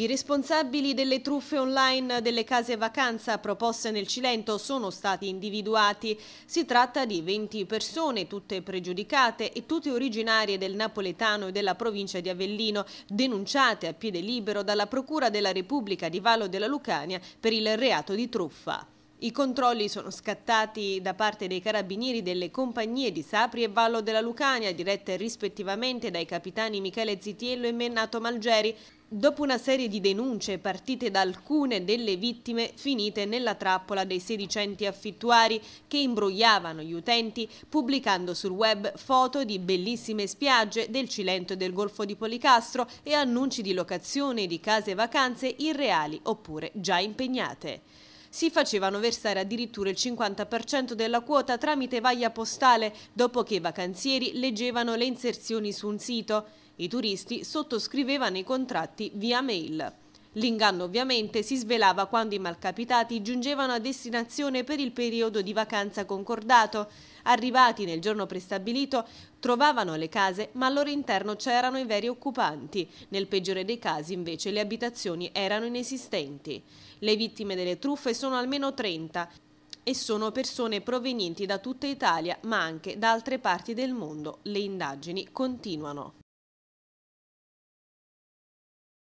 I responsabili delle truffe online delle case vacanza proposte nel Cilento sono stati individuati. Si tratta di 20 persone, tutte pregiudicate e tutte originarie del napoletano e della provincia di Avellino, denunciate a piede libero dalla Procura della Repubblica di Vallo della Lucania per il reato di truffa. I controlli sono scattati da parte dei carabinieri delle compagnie di Sapri e Vallo della Lucania, dirette rispettivamente dai capitani Michele Zitiello e Mennato Malgeri dopo una serie di denunce partite da alcune delle vittime finite nella trappola dei sedicenti affittuari che imbrogliavano gli utenti pubblicando sul web foto di bellissime spiagge del Cilento e del Golfo di Policastro e annunci di locazione di case vacanze irreali oppure già impegnate si facevano versare addirittura il 50% della quota tramite vaglia postale dopo che i vacanzieri leggevano le inserzioni su un sito. I turisti sottoscrivevano i contratti via mail. L'inganno ovviamente si svelava quando i malcapitati giungevano a destinazione per il periodo di vacanza concordato. Arrivati nel giorno prestabilito, trovavano le case, ma al loro interno c'erano i veri occupanti. Nel peggiore dei casi, invece, le abitazioni erano inesistenti. Le vittime delle truffe sono almeno 30 e sono persone provenienti da tutta Italia, ma anche da altre parti del mondo. Le indagini continuano.